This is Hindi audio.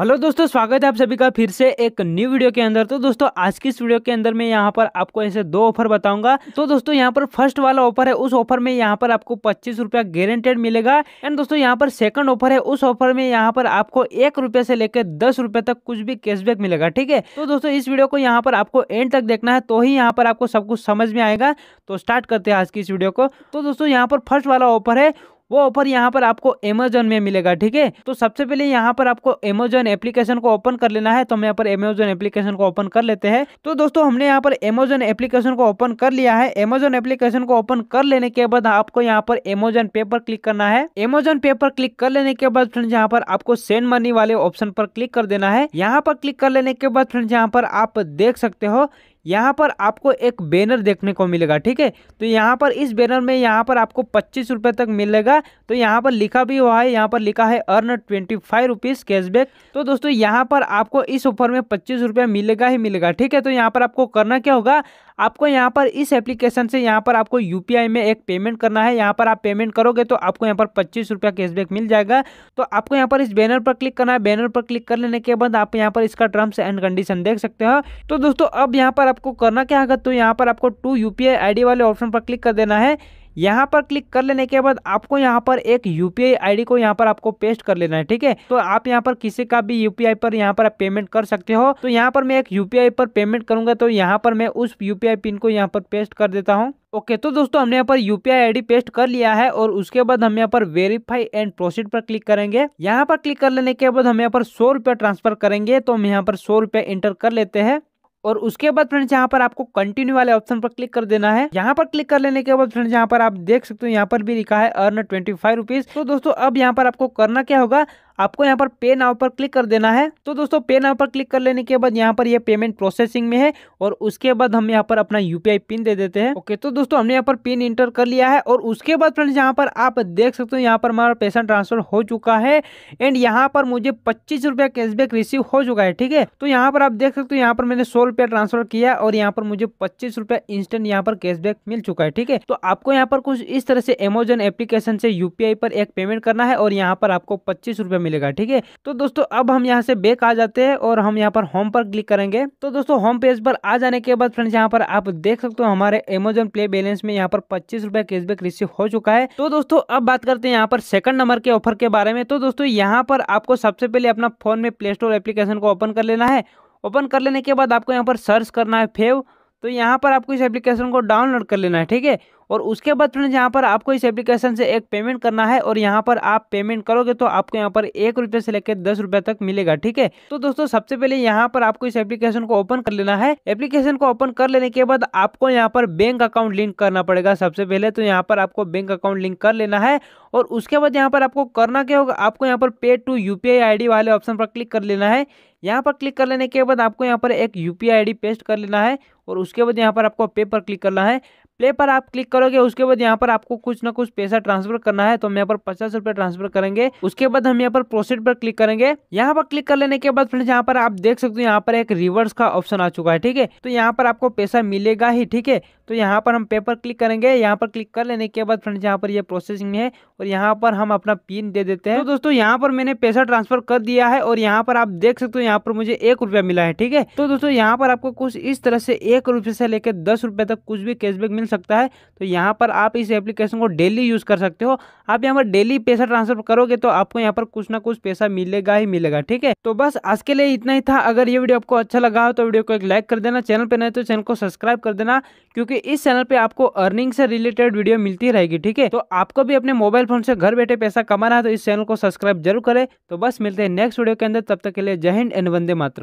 हेलो दोस्तों स्वागत है आप सभी का फिर से एक न्यू वीडियो के अंदर तो दोस्तों आज की इस वीडियो के अंदर मैं यहाँ पर आपको ऐसे दो ऑफर बताऊंगा तो दोस्तों यहाँ पर फर्स्ट वाला ऑफर है उस ऑफर में यहाँ पर आपको पच्चीस रुपया गारंटेड मिलेगा एंड दोस्तों यहाँ पर सेकंड ऑफर है उस ऑफर में यहाँ पर आपको एक से लेकर दस तक कुछ भी कैशबैक मिलेगा ठीक है तो दोस्तों इस वीडियो को यहाँ पर आपको एंड तक देखना है तो ही यहाँ पर आपको सब कुछ समझ में आएगा तो स्टार्ट करते हैं आज की इस वीडियो को तो दोस्तों यहाँ पर फर्स्ट वाला ऑफर है वो ऑफर यहाँ पर आपको एमेजोन में मिलेगा ठीक है तो सबसे पहले यहाँ पर आपको अमेजोन एप्लीकेशन को ओपन कर लेना है तो हम यहाँ पर एमेजोन एप्लीकेशन को ओपन कर लेते हैं तो दोस्तों हमने यहाँ पर एमेजोन एप्लीकेशन को ओपन कर लिया है अमेजोन एप्लीकेशन को ओपन कर लेने के बाद आपको यहाँ पर अमेजोन पे पर क्लिक करना है अमेजोन पे पर क्लिक कर लेने के बाद फ्रेंड यहाँ पर आपको सेंड मनी वाले ऑप्शन पर क्लिक कर देना है यहाँ पर क्लिक कर लेने के बाद फ्रेंड यहाँ पर आप देख सकते हो यहाँ पर आपको एक बैनर देखने को मिलेगा ठीक है तो यहाँ पर इस बैनर में यहाँ पर आपको पच्चीस रुपये तक मिलेगा तो यहाँ पर लिखा भी हुआ है यहाँ पर लिखा है earn twenty five rupees cashback तो दोस्तों यहाँ पर आपको इस ऑफर में पच्चीस रुपया मिलेगा ही मिलेगा ठीक है तो यहाँ पर आपको करना क्या होगा आपको यहाँ पर इस एप्लीकेशन से यहाँ पर आपको यू में एक पेमेंट करना है यहाँ पर आप पेमेंट करोगे तो आपको यहाँ पर पच्चीस रुपया कैशबैक मिल जाएगा तो आपको यहाँ पर इस बैनर पर क्लिक करना है बैनर पर क्लिक कर लेने के बाद आप यहाँ पर इसका टर्म्स एंड कंडीशन देख सकते हो तो दोस्तों अब यहाँ पर आपको करना क्या होगा तो यहाँ पर आपको टू यू पी वाले ऑप्शन पर क्लिक कर देना है यहाँ पर क्लिक कर लेने के बाद आपको यहाँ पर एक यूपीआई आईडी को यहाँ पर आपको पेस्ट कर लेना है ठीक है तो आप यहाँ पर किसी का भी यूपीआई पर यहाँ पर पेमेंट कर सकते हो तो यहाँ पर मैं एक यूपीआई पर पेमेंट करूंगा तो यहाँ पर मैं उस यूपीआई पिन को यहाँ पर पेस्ट कर देता हूँ ओके तो दोस्तों हमने यहाँ पर यूपीआई आईडी पेस्ट कर लिया है और उसके बाद हम यहाँ पर वेरीफाई एंड प्रोसीड पर क्लिक करेंगे यहाँ पर क्लिक कर लेने के बाद हम यहाँ पर सौ रुपया ट्रांसफर करेंगे तो हम यहाँ पर सौ रुपया इंटर कर लेते हैं और उसके बाद फ्रेंड्स यहाँ पर आपको कंटिन्यू वाले ऑप्शन पर क्लिक कर देना है यहाँ पर क्लिक कर लेने के बाद फ्रेंड्स यहाँ पर आप देख सकते हो यहाँ पर भी लिखा है अर्न ट्वेंटी फाइव रुपीज तो दोस्तों अब यहाँ पर आपको करना क्या होगा आपको यहाँ पर पे नाव पर क्लिक कर देना है तो दोस्तों पे नाव पर क्लिक कर लेने के बाद यहाँ पर यह पेमेंट प्रोसेसिंग में है और उसके बाद हम यहाँ पर अपना यूपीआई पिन दे देते हैं ओके तो दोस्तों हमने यहाँ पर पिन इंटर कर लिया है और उसके बाद फ्रेंड्स यहाँ पर आप देख सकते हो यहाँ पर हमारा पैसा ट्रांसफर हो चुका है एंड यहाँ पर मुझे पच्चीस कैशबैक रिसीव हो चुका है ठीक है तो यहाँ पर आप देख सकते हो यहाँ पर मैंने सौ रुपया ट्रांसफर किया और यहाँ पर मुझे पच्चीस इंस्टेंट यहाँ पर कैशबैक मिल चुका है ठीक है तो आपको यहाँ पर कुछ इस तरह से अमेजोन एप्लीकेशन से यूपीआई पर एक पेमेंट करना है और यहाँ पर आपको पच्चीस मिलेगा ठीक है तो दोस्तों अब हम यहाँ से बैक आ जाते हैं और हम यहाँ पर होम पर क्लिक करेंगे तो दोस्तों होम पेज पर आ जाने के बाद फ्रेंड्स यहाँ पर आप देख सकते हो हमारे अमेजोन प्ले बैलेंस में यहाँ पर पच्चीस रुपया कैशबैक रिसीव हो चुका है तो दोस्तों अब बात करते हैं यहाँ पर सेकंड नंबर के ऑफर के बारे में तो दोस्तों यहाँ पर आपको सबसे पहले अपना फोन में प्ले स्टोर एप्लीकेशन को ओपन कर लेना है ओपन कर लेने के बाद आपको यहाँ पर सर्च करना है फेव तो यहाँ पर आपको इस एप्लीकेशन को डाउनलोड कर लेना है ठीक है और उसके बाद फिर यहाँ पर आपको इस एप्लीकेशन से एक पेमेंट करना है और यहाँ पर आप पेमेंट करोगे तो आपको यहाँ पर एक रुपये से लेकर दस रुपये तक मिलेगा ठीक है तो दोस्तों सबसे पहले यहाँ पर आपको इस एप्लीकेशन को ओपन कर लेना है एप्लीकेशन को ओपन कर लेने के बाद आपको यहाँ पर बैंक अकाउंट लिंक करना पड़ेगा सबसे पहले तो यहाँ पर आपको बैंक अकाउंट लिंक कर लेना है और उसके बाद यहाँ पर आपको करना क्या होगा आपको यहाँ पर पे टू यू पी वाले ऑप्शन पर क्लिक कर लेना है यहाँ पर क्लिक कर लेने के बाद आपको यहाँ पर एक यू पी पेस्ट कर लेना है और उसके बाद यहाँ पर आपको पे पर क्लिक करना है प्ले पर आप क्लिक करोगे उसके बाद यहाँ पर आपको कुछ ना कुछ पैसा ट्रांसफर करना है तो हम यहाँ पर पचास रुपए ट्रांसफर करेंगे उसके बाद हम यहाँ पर प्रोसेड पर क्लिक करेंगे यहाँ पर क्लिक कर लेने के बाद फ्रेंड्स यहाँ पर आप देख सकते हो यहाँ पर एक रिवर्स का ऑप्शन आ चुका है ठीक है तो यहाँ पर आपको पैसा मिलेगा ही ठीक है तो यहाँ पर हम पे पर क्लिक करेंगे यहाँ पर क्लिक कर लेने के बाद फ्रेंड्स यहाँ पर ये प्रोसेसिंग है और यहाँ पर हम अपना पिन दे देते हैं तो दोस्तों यहाँ पर मैंने पैसा ट्रांसफर कर दिया है और यहाँ पर आप देख सकते हो यहाँ पर मुझे एक रुपया मिला है ठीक है तो दोस्तों यहाँ पर आपको कुछ इस तरह से एक रुपये से लेकर दस रुपये तक कुछ भी कैशबैक मिल मिल सकता है तो यहाँ पर आप इस एप्लीकेशन को डेली यूज़ कर सकते हो आप यहाँ पर डेली पैसा ट्रांसफर करोगे तो आपको यहाँ पर कुछ ना कुछ पैसा मिलेगा ही मिलेगा ठीक है तो बस आज के लिए इतना ही था अगर ये वीडियो आपको अच्छा लगा हो तो वीडियो को एक लाइक कर देना चैनल पर नहीं तो चैनल को सब्सक्राइब कर देना क्योंकि इस चैनल पर आपको अर्निंग से रिलेटेड वीडियो मिलती रहेगी ठीक है तो आपको भी अपने मोबाइल फोन से घर बैठे पैसा कमाना है तो इस चैनल को सब्सक्राइब जरूर करें तो बस मिलते हैं नेक्स्ट वीडियो के अंदर तब तक के लिए जय हिंद एंड वंदे मात्र